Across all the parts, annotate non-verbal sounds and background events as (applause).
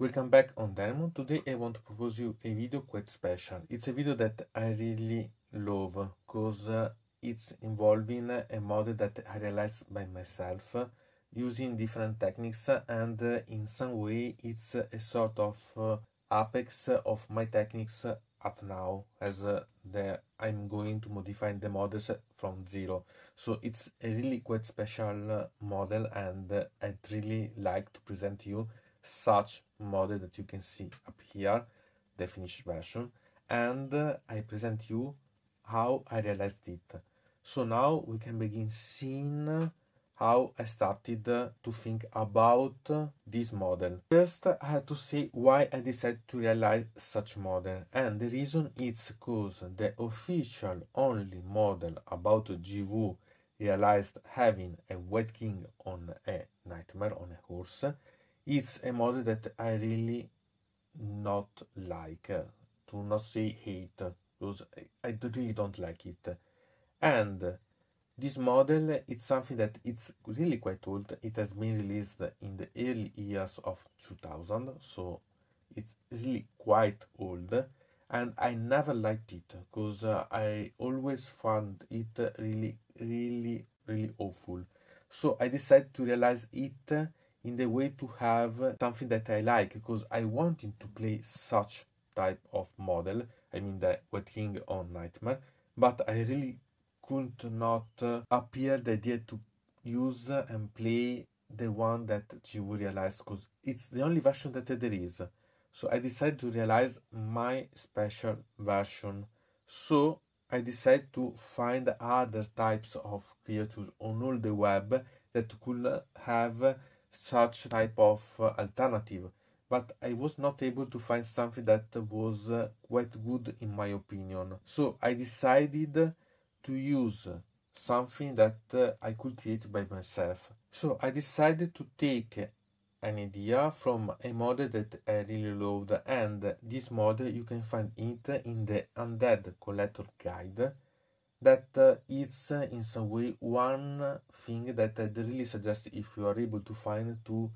Welcome back on Diamond. Today I want to propose you a video quite special. It's a video that I really love because uh, it's involving a model that I realized by myself uh, using different techniques uh, and uh, in some way it's a sort of uh, apex of my techniques at now as uh, the, I'm going to modify the models from zero. So it's a really quite special model and I'd really like to present you such model that you can see up here, the finished version, and uh, I present you how I realized it. So now we can begin seeing how I started to think about this model. First, I have to say why I decided to realize such model. And the reason is because the official only model about GV realized having a wet King on a nightmare on a horse it's a model that I really not like, to not say hate, because I really don't like it. And this model it's something that it's really quite old. It has been released in the early years of 2000, so it's really quite old. And I never liked it because uh, I always found it really, really, really awful. So I decided to realize it in the way to have uh, something that I like because I wanted to play such type of model. I mean the Wetting on Nightmare, but I really could not uh, appear the idea to use uh, and play the one that you will realize because it's the only version that there is. So I decided to realize my special version. So I decided to find other types of creatures on all the web that could have such type of uh, alternative but I was not able to find something that was uh, quite good in my opinion. So I decided to use something that uh, I could create by myself. So I decided to take an idea from a model that I really loved and this model you can find it in the Undead Collector Guide that uh, it's uh, in some way one thing that I'd uh, really suggest if you are able to find to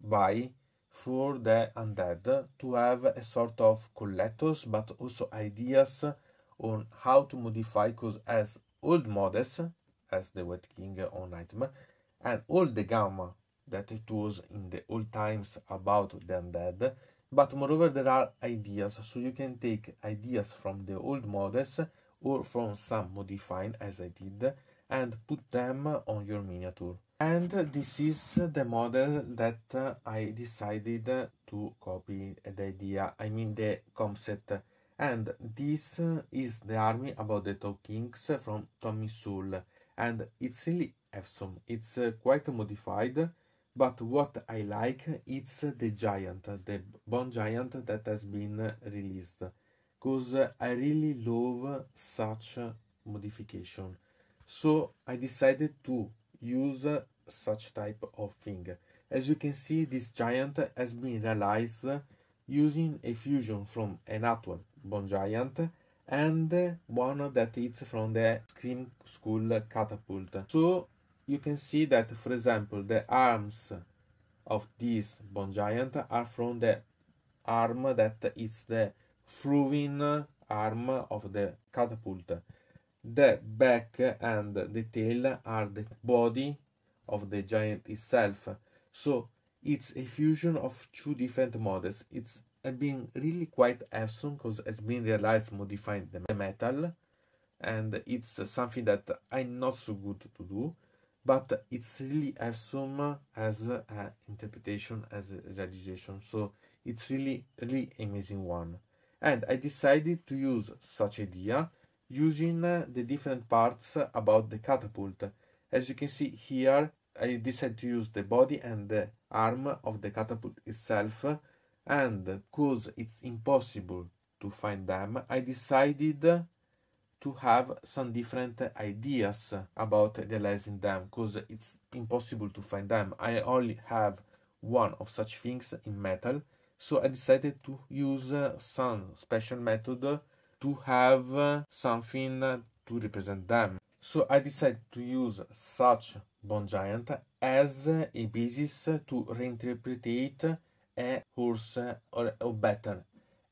buy for the undead to have a sort of collectors but also ideas on how to modify because as old models as the Wet King on Nightmare and all the gamma that it was in the old times about the undead but moreover there are ideas so you can take ideas from the old models or from some modifying as I did and put them on your miniature. And this is the model that uh, I decided to copy the idea, I mean the comset. And this is the army about the two Kings from Tommy Soul. And it's really awesome. It's uh, quite modified, but what I like it's the giant, the Bone Giant that has been released because uh, I really love such modification. So I decided to use such type of thing. As you can see, this giant has been realized using a fusion from an actual Bone Giant and one that is from the Scream School Catapult. So you can see that, for example, the arms of this Bone Giant are from the arm that is the throwing arm of the catapult. The back and the tail are the body of the giant itself. So it's a fusion of two different models. It's been really quite awesome because it's been realized modifying the metal and it's something that I'm not so good to do but it's really awesome as an interpretation as a realization so it's really really amazing one and I decided to use such idea using uh, the different parts about the catapult. As you can see here, I decided to use the body and the arm of the catapult itself and cause it's impossible to find them, I decided to have some different ideas about realizing them because it's impossible to find them. I only have one of such things in metal so I decided to use uh, some special method to have uh, something to represent them. So I decided to use such Bone Giant as uh, a basis to reinterpret a horse or, or better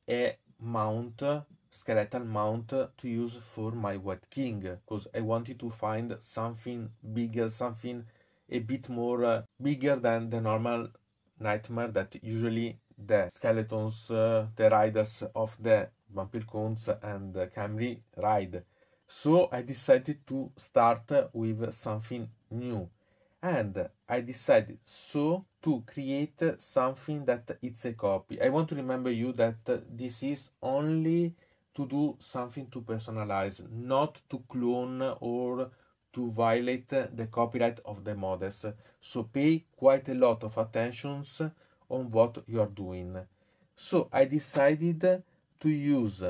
a mount skeletal mount to use for my White King because I wanted to find something bigger, something a bit more uh, bigger than the normal nightmare that usually the skeletons, uh, the riders of the Vampire Cones and Camry ride. So I decided to start with something new. And I decided so to create something that it's a copy. I want to remember you that this is only to do something to personalize, not to clone or to violate the copyright of the models. So pay quite a lot of attentions on what you're doing. So I decided to use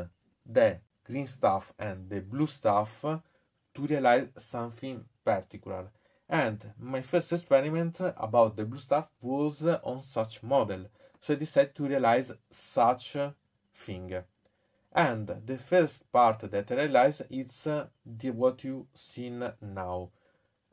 the green stuff and the blue stuff to realize something particular. And my first experiment about the blue stuff was on such model. So I decided to realize such thing. And the first part that I realized is uh, the, what you seen now.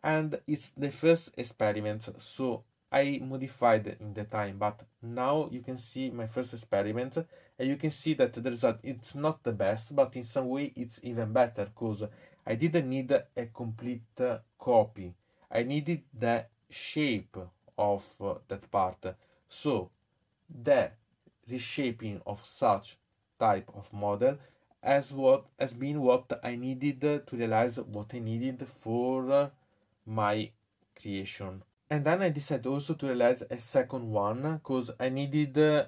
And it's the first experiment, so I modified in the time, but now you can see my first experiment and you can see that the result it's not the best, but in some way it's even better because I didn't need a complete uh, copy. I needed the shape of uh, that part. So the reshaping of such type of model as what has been what I needed to realize what I needed for uh, my creation and then I decided also to realize a second one because I needed uh,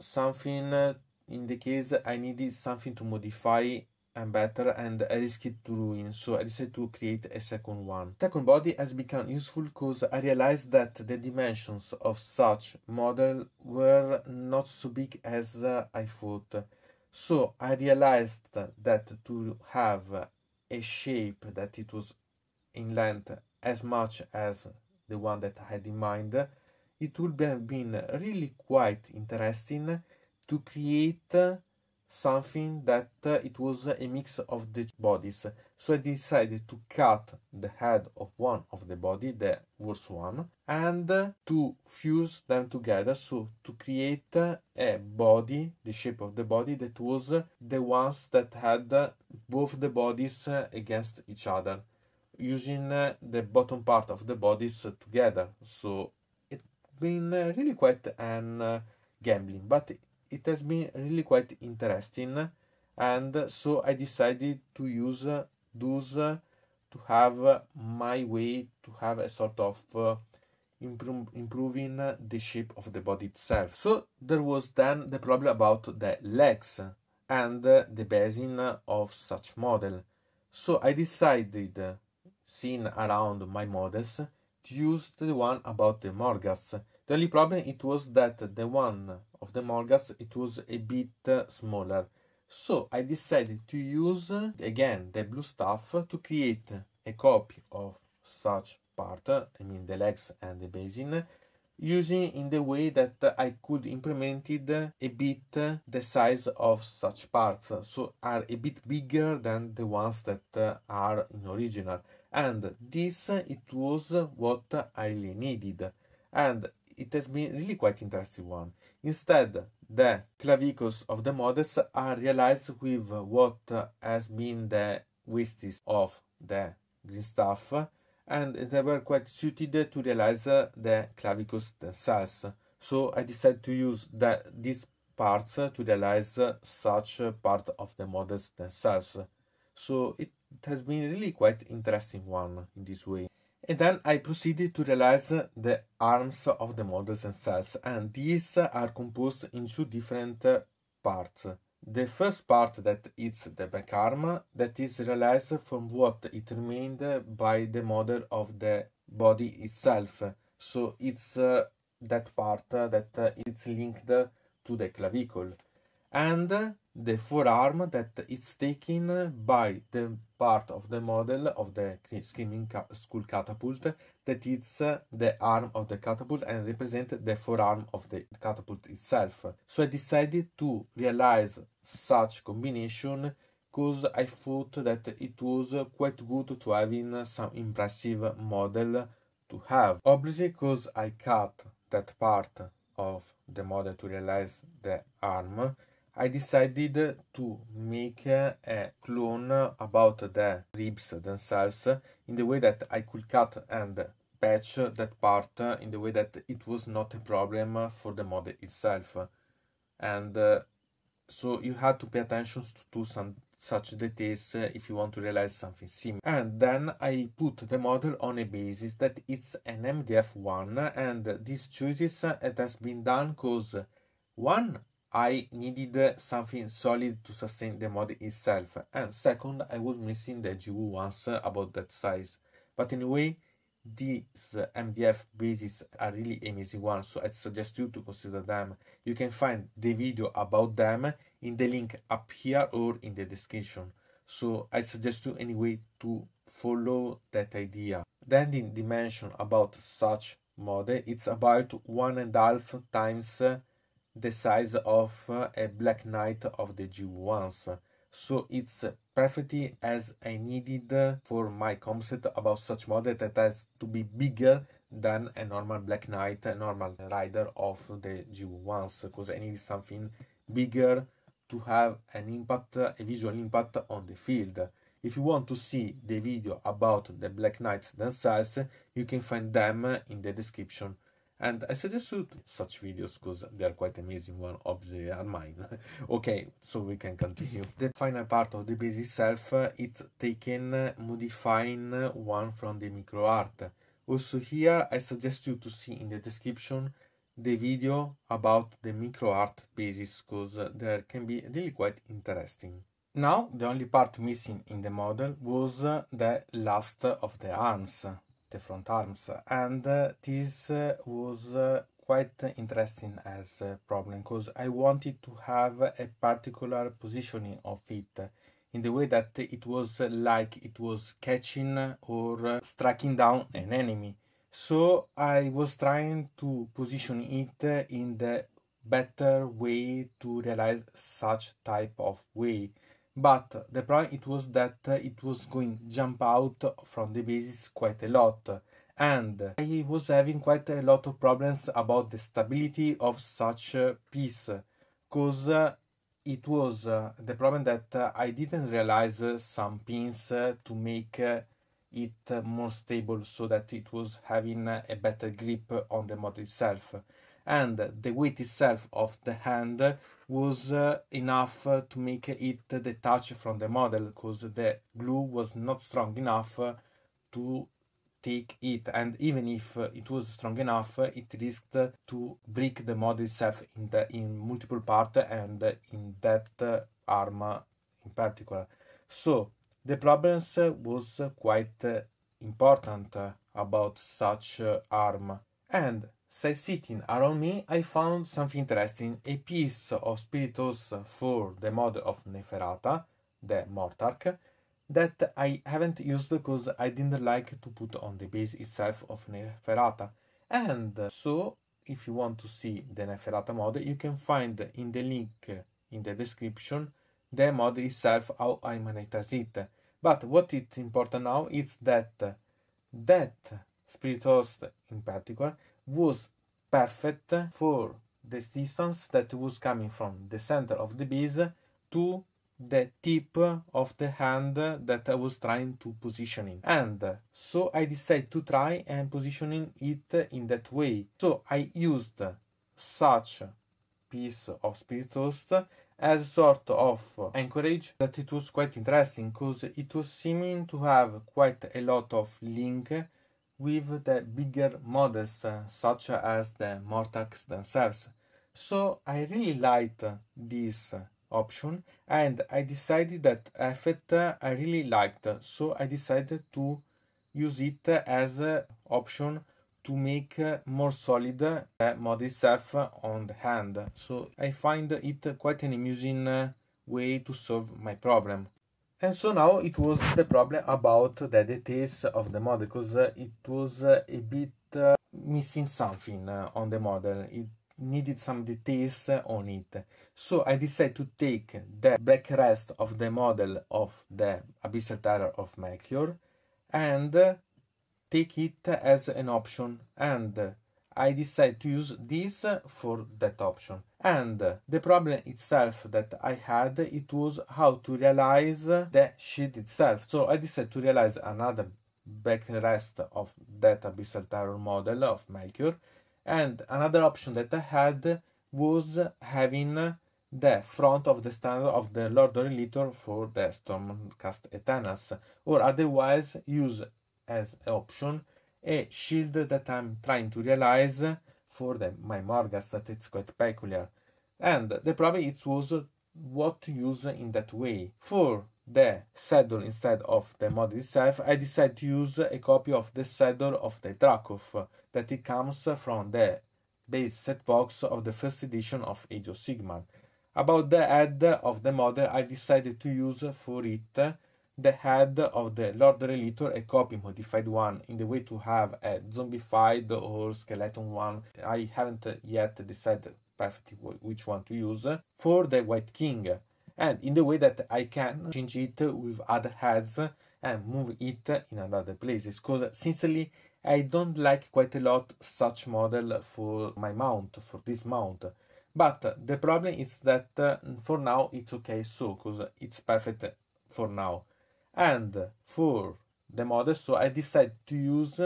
something uh, in the case I needed something to modify and better and I risked to ruin so I decided to create a second one. Second body has become useful because I realized that the dimensions of such model were not so big as uh, I thought so I realized that to have a shape that it was in length as much as the one that I had in mind, it would have been really quite interesting to create something that uh, it was a mix of the bodies. So I decided to cut the head of one of the body, the worst one, and uh, to fuse them together, so to create a body, the shape of the body that was the ones that had both the bodies against each other using the bottom part of the bodies together. So it's been uh, really quite an uh, gambling, but it has been really quite interesting. And so I decided to use uh, those to have my way to have a sort of improving the shape of the body itself. So there was then the problem about the legs and the basin of such model. So I decided seen around my models to use the one about the Morgas. The only problem it was that the one of the Morgas it was a bit uh, smaller. So I decided to use uh, again the blue stuff to create a copy of such part, uh, I mean the legs and the basin, using in the way that I could implement it a bit the size of such parts, so are a bit bigger than the ones that are in original and this it was what I really needed and it has been really quite interesting one. Instead, the clavicles of the models are realized with what has been the wastes of the green staff and they were quite suited to realize the clavicles themselves. So I decided to use the, these parts to realize such part of the models themselves. So it it has been really quite interesting one in this way. And then I proceeded to realize the arms of the models themselves, and these are composed in two different uh, parts. The first part that is the back arm, that is realized from what it remained by the model of the body itself. So it's uh, that part that uh, it's linked to the clavicle. And the forearm that is taken by the part of the model of the skimming ca school catapult that is uh, the arm of the catapult and represent the forearm of the catapult itself. So I decided to realize such combination because I thought that it was quite good to having some impressive model to have. Obviously because I cut that part of the model to realize the arm I decided to make a clone about the ribs themselves in the way that I could cut and patch that part in the way that it was not a problem for the model itself. And uh, so you had to pay attention to, some such details if you want to realize something similar. And then I put the model on a basis that it's an MDF one and this chooses uh, it has been done because one I needed something solid to sustain the mod itself, and second, I was missing the GU ones about that size. But anyway, these MDF bases are really amazing ones, so I suggest you to consider them. You can find the video about them in the link up here or in the description. So I suggest you anyway to follow that idea. Then the dimension about such model, it's about one and a half times the size of uh, a Black Knight of the G1s. So it's perfectly as I needed for my concept about such model that has to be bigger than a normal Black Knight, a normal rider of the G1s, because I need something bigger to have an impact, a visual impact on the field. If you want to see the video about the Black Knights themselves, you can find them in the description and I suggest you such videos because they are quite amazing one obviously and are mine. (laughs) okay, so we can continue. The final part of the base itself, uh, it's taken uh, modifying one from the micro art. Also here, I suggest you to see in the description the video about the micro art basis because uh, there can be really quite interesting. Now, the only part missing in the model was uh, the last of the arms different arms and uh, this uh, was uh, quite interesting as a problem because I wanted to have a particular positioning of it in the way that it was like it was catching or striking down an enemy. So I was trying to position it in the better way to realize such type of way but the problem it was that it was going jump out from the basis quite a lot and I was having quite a lot of problems about the stability of such piece because uh, it was uh, the problem that uh, I didn't realize some pins to make it more stable so that it was having a better grip on the model itself and the weight itself of the hand was uh, enough uh, to make it detach from the model because the glue was not strong enough uh, to take it and even if uh, it was strong enough uh, it risked to break the model itself in the in multiple parts and in that arm in particular so the problems was quite important about such arm and sitting around me, I found something interesting, a piece of spiritus for the mod of Neferata, the Mortarch, that I haven't used because I didn't like to put on the base itself of Neferata. And uh, so, if you want to see the Neferata mod, you can find in the link in the description the mod itself, how I monetize it. But what is important now is that that Spiritus in particular was perfect for the distance that was coming from the center of the bees to the tip of the hand that I was trying to position in. And so I decided to try and positioning it in that way. So I used such piece of spirit toast as sort of anchorage that it was quite interesting because it was seeming to have quite a lot of link with the bigger models uh, such as the Mortax themselves. So I really liked this option and I decided that effect uh, I really liked so I decided to use it as an option to make uh, more solid the model itself on the hand. So I find it quite an amusing way to solve my problem. And so now it was the problem about the details of the model because uh, it was uh, a bit uh, missing something on the model. It needed some details on it. So I decided to take the black rest of the model of the abyssal terror of Melchior and take it as an option and I decided to use this for that option. And the problem itself that I had, it was how to realize the sheet itself. So I decided to realize another backrest of that abyssal Tower model of Melchior. And another option that I had was having the front of the standard of the Lord Relitor for the Stormcast Eternas, or otherwise use as option a shield that I'm trying to realize for the, my Morgas that it's quite peculiar. And the problem it was what to use in that way. For the saddle instead of the model itself, I decided to use a copy of the saddle of the Drakov that it comes from the base set box of the first edition of Age of Sigmar. About the head of the model I decided to use for it the head of the Lord Relitor, a copy modified one, in the way to have a zombified or skeleton one. I haven't yet decided perfectly which one to use for the White King, and in the way that I can change it with other heads and move it in another places. Because sincerely, I don't like quite a lot such model for my mount, for this mount. But the problem is that uh, for now it's okay so, because it's perfect for now and for the model so I decided to use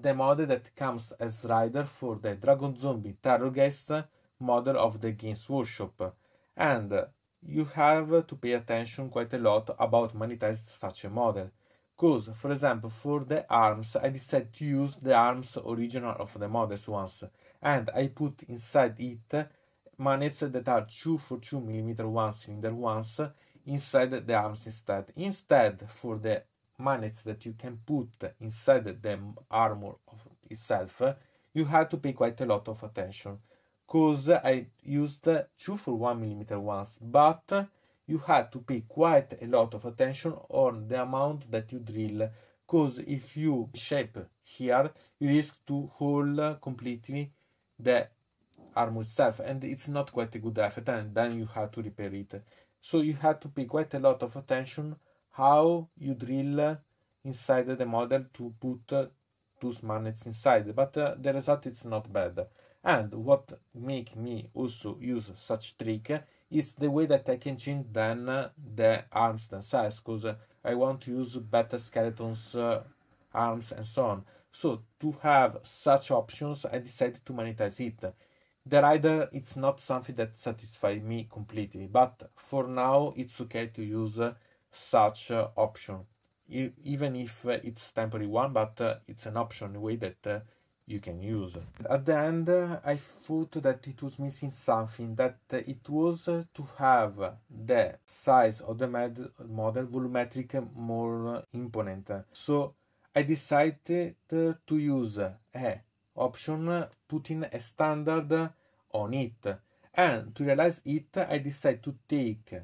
the model that comes as rider for the Dragon Zombie Terrorgeist model of the Games Workshop and you have to pay attention quite a lot about monetizing such a model because for example for the arms I decided to use the arms original of the models ones and I put inside it manets that are 2 for 2 mm one cylinder ones inside the arms instead. Instead, for the magnets that you can put inside the armor of itself, you had to pay quite a lot of attention because I used two for one millimeter ones, but you had to pay quite a lot of attention on the amount that you drill because if you shape here, you risk to hole completely the armor itself and it's not quite a good effect and then you have to repair it. So you have to pay quite a lot of attention how you drill inside the model to put those magnets inside. But uh, the result is not bad. And what make me also use such trick is the way that I can change then the arms themselves, because I want to use better skeletons, uh, arms and so on. So to have such options, I decided to monetize it that either it's not something that satisfies me completely but for now it's okay to use uh, such uh, option e even if uh, it's temporary one but it's an option way that you can use. At the end, uh, I thought that it was missing something, that uh, it was uh, to have the size of the model volumetric more imponent. So I decided to use a option putting a standard on it. And to realize it, I decide to take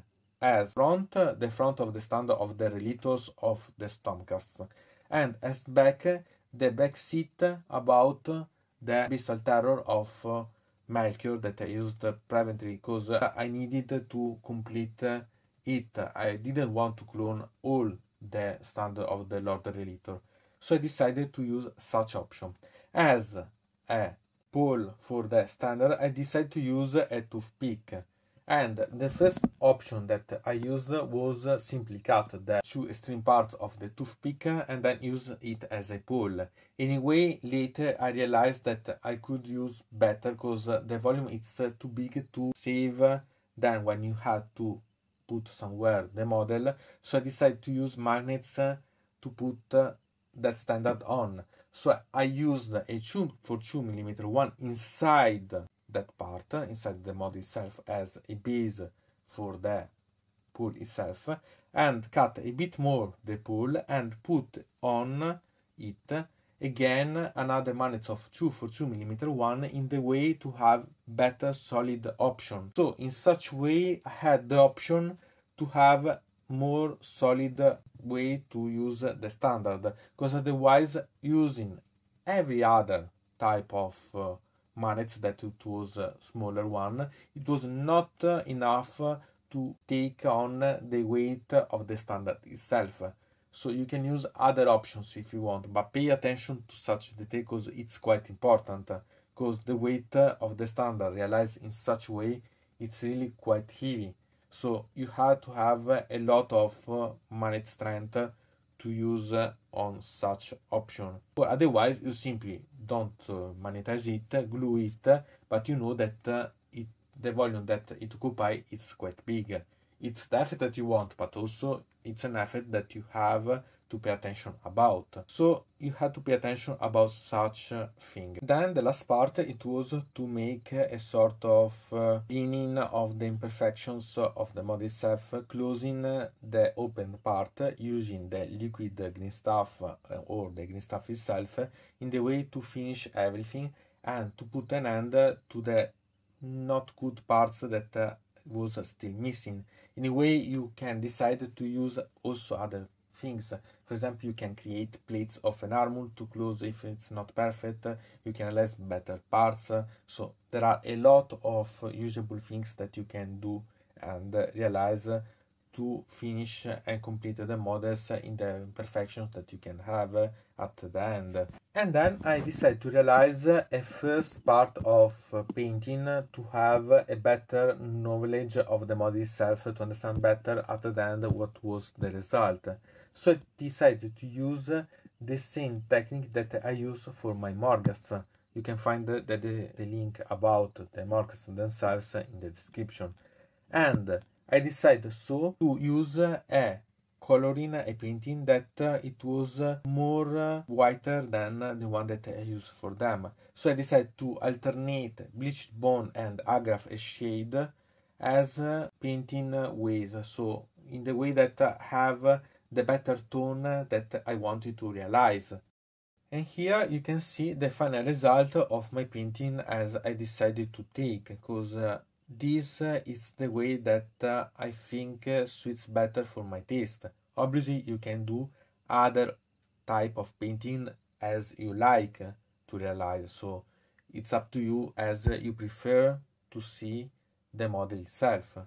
as front the front of the stand of the relators of the Stormcast, and as back the back seat about the abyssal terror of uh, Melchior that I used privately because I needed to complete it. I didn't want to clone all the stand of the Lord Relator, so I decided to use such option as a poll for the standard, I decided to use a toothpick. And the first option that I used was simply cut the two extreme parts of the toothpick and then use it as a pole. Anyway, later I realized that I could use better because the volume is too big to save than when you had to put somewhere the model. So I decided to use magnets to put that standard on. So I used a 2 for 2 millimeter one inside that part, inside the mod itself as a base for the pool itself and cut a bit more the pool and put on it again another magnet of 2 for 2 millimeter one in the way to have better solid option. So in such way I had the option to have more solid way to use the standard because otherwise using every other type of uh, mallets that it was a smaller one it was not enough to take on the weight of the standard itself so you can use other options if you want but pay attention to such detail because it's quite important because the weight of the standard realized in such way it's really quite heavy so you had to have a lot of uh, money strength to use on such option otherwise you simply don't uh, monetize it glue it but you know that uh, it the volume that it occupies is quite big it's the effort that you want but also it's an effort that you have to pay attention about. So you had to pay attention about such thing. Then the last part it was to make a sort of uh, cleaning of the imperfections of the model itself, closing the open part using the liquid green stuff uh, or the green stuff itself in the way to finish everything and to put an end to the not good parts that uh, was still missing. In a way, you can decide to use also other things. For example, you can create plates of an armor to close if it's not perfect. You can less better parts. So there are a lot of usable things that you can do and realize to finish and complete the models in the imperfections that you can have at the end. And then I decided to realize a first part of painting to have a better knowledge of the model itself to understand better at the end what was the result. So I decided to use uh, the same technique that I use for my morgas. You can find the, the, the link about the morgas themselves in the description. And I decided so to use a coloring a painting that uh, it was uh, more uh, whiter than the one that I use for them. So I decided to alternate bleached bone and agraph a shade as uh, painting ways. So in the way that have the better tune that I wanted to realize. And here you can see the final result of my painting as I decided to take, because uh, this uh, is the way that uh, I think uh, suits better for my taste. Obviously you can do other type of painting as you like to realize, so it's up to you as you prefer to see the model itself.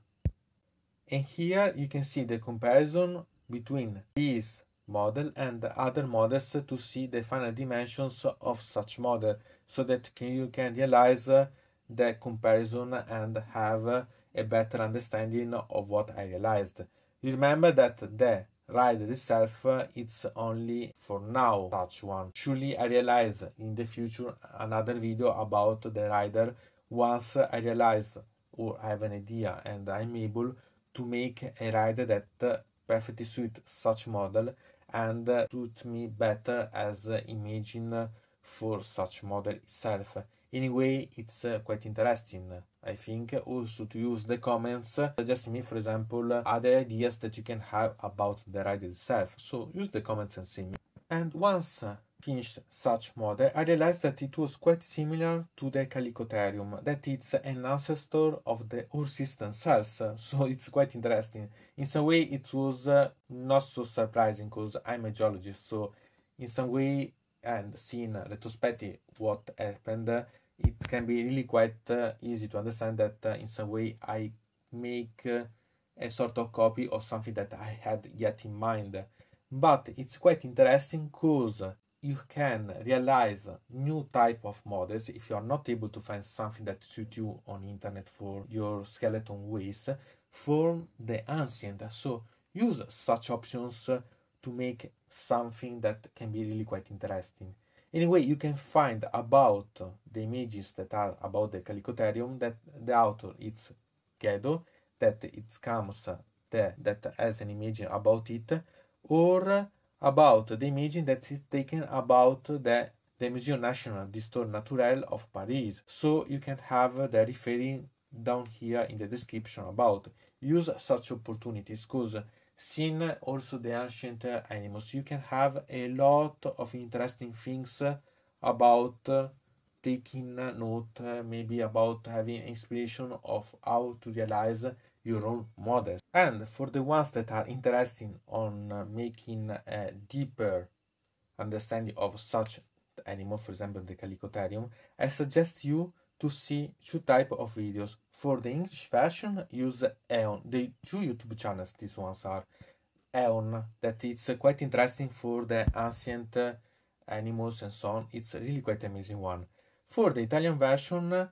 And here you can see the comparison between this model and the other models to see the final dimensions of such model so that can, you can realize uh, the comparison and have a better understanding of what I realized. You remember that the rider itself uh, it's only for now such one. Surely I realize in the future another video about the rider once I realize or I have an idea and I'm able to make a rider that perfectly suit such model and uh, suit me better as uh, imaging uh, for such model itself. Anyway, it's uh, quite interesting, I think, also to use the comments, suggest me, for example, other ideas that you can have about the ride itself. So use the comments and see me. And once finished such model, I realized that it was quite similar to the Calicotherium, that it's an ancestor of the Orsistan cells, uh, so (laughs) it's quite interesting. In some way, it was uh, not so surprising, because I'm a geologist, so in some way, and seeing uh, retrospectively what happened, uh, it can be really quite uh, easy to understand that uh, in some way I make a sort of copy of something that I had yet in mind. But it's quite interesting because you can realize new type of models if you are not able to find something that suits you on internet for your skeleton ways from the ancient so use such options to make something that can be really quite interesting anyway you can find about the images that are about the calicotarium that the author it's Gedo that it comes there that has an image about it or about the image that is taken about the the Museum National d'Histoire Naturelle of Paris. So you can have the referring down here in the description about use such opportunities because seeing also the ancient animals you can have a lot of interesting things about taking note uh, maybe about having inspiration of how to realize your own models and for the ones that are interested on uh, making a deeper understanding of such animal for example the calicotarium i suggest you to see two type of videos for the english version use aeon the two youtube channels these ones are aeon that it's uh, quite interesting for the ancient uh, animals and so on it's really quite amazing one for the Italian version,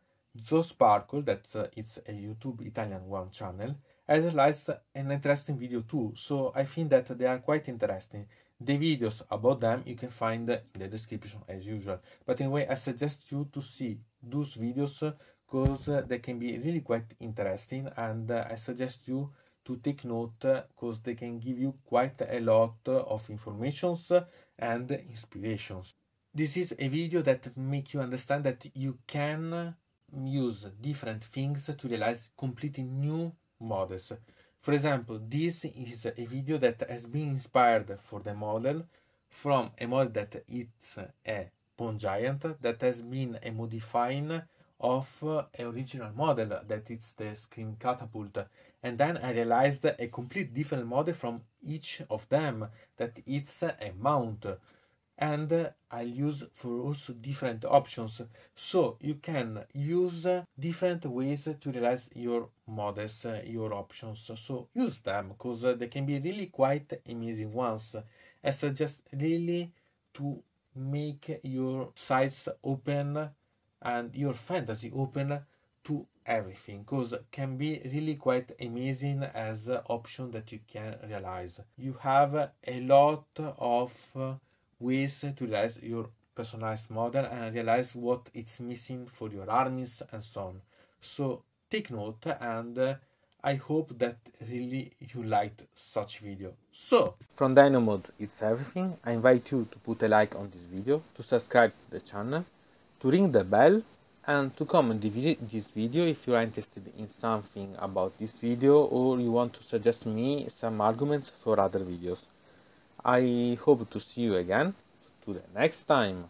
Sparkle, that uh, it's a YouTube Italian one channel, has released an interesting video too, so I think that they are quite interesting. The videos about them you can find in the description as usual, but anyway I suggest you to see those videos because uh, they can be really quite interesting and uh, I suggest you to take note because they can give you quite a lot of informations and inspirations this is a video that make you understand that you can use different things to realize completely new models. For example, this is a video that has been inspired for the model from a model that it's a bone giant that has been a modifying of an original model that it's the scream catapult and then I realized a complete different model from each of them that it's a mount and I'll use for also different options so you can use different ways to realize your models your options so use them because they can be really quite amazing ones I suggest really to make your sites open and your fantasy open to everything because can be really quite amazing as option that you can realize you have a lot of ways uh, to realize your personalized model and realize what it's missing for your armies and so on. So take note and uh, I hope that really you liked such video. So, from Dynamod it's everything. I invite you to put a like on this video, to subscribe to the channel, to ring the bell and to comment this video if you are interested in something about this video or you want to suggest me some arguments for other videos. I hope to see you again to the next time.